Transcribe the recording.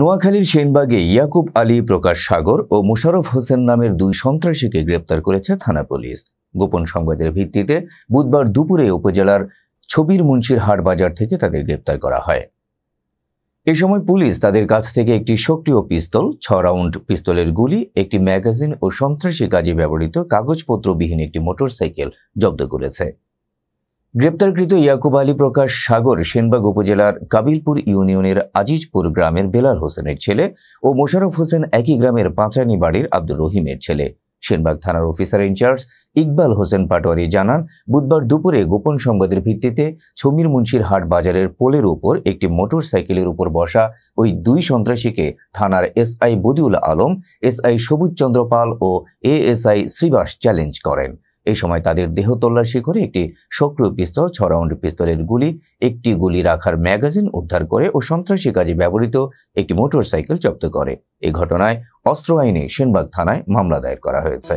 নোয়াখালীর সেনবাগে ইয়াকুব আলী প্রকাশ সাগর ও মুশারফ হোসেন নামের দুই সন্ত্রাসীকে গ্রেপ্তার করেছে থানা পুলিশ গোপন সংবাদের ভিত্তিতে বুধবার দুপুরে উপজেলার ছবির মুন্সির হাট বাজার থেকে তাদের গ্রেপ্তার করা হয় এ সময় পুলিশ তাদের কাছ থেকে একটি সক্রিয় পিস্তল ছ রাউন্ড পিস্তলের গুলি একটি ম্যাগাজিন ও সন্ত্রাসী কাজে ব্যবহৃত কাগজপত্রবিহীন একটি মোটরসাইকেল জব্দ করেছে গ্রেপ্তারকৃত ইয়াকুব আলী প্রকাশ সাগর সেনবাগ উপজেলার কাবিলপুর ইউনিয়নের আজিজপুর গ্রামের বেলার হোসেনের ছেলে ও মোশারফ হোসেন একই গ্রামের পাঁচানি বাড়ির আব্দুর রহিমের ছেলে সেনবাগ থানার অফিসার ইনচার্জ ইকবাল হোসেন পাটোয়ারি জানান বুধবার দুপুরে গোপন সংবাদের ভিত্তিতে ছমির মুন্সির হাট বাজারের পোলের উপর একটি মোটর সাইকেলের উপর বসা ওই দুই সন্ত্রাসীকে থানার এসআই বদিউল আলম এসআই সবুজ চন্দ্র পাল ও এএসআই শ্রীবাস চ্যালেঞ্জ করেন এই সময় তাদের দেহ তল্লাশি করে একটি সক্রিয় পিস্তল ছ রাউন্ড পিস্তলের গুলি একটি গুলি রাখার ম্যাগাজিন উদ্ধার করে ও সন্ত্রাসী কাজে ব্যবহৃত একটি মোটরসাইকেল জব্দ করে এ ঘটনায় অস্ত্র আইনে সেনবাগ থানায় মামলা দায়ের করা হয়েছে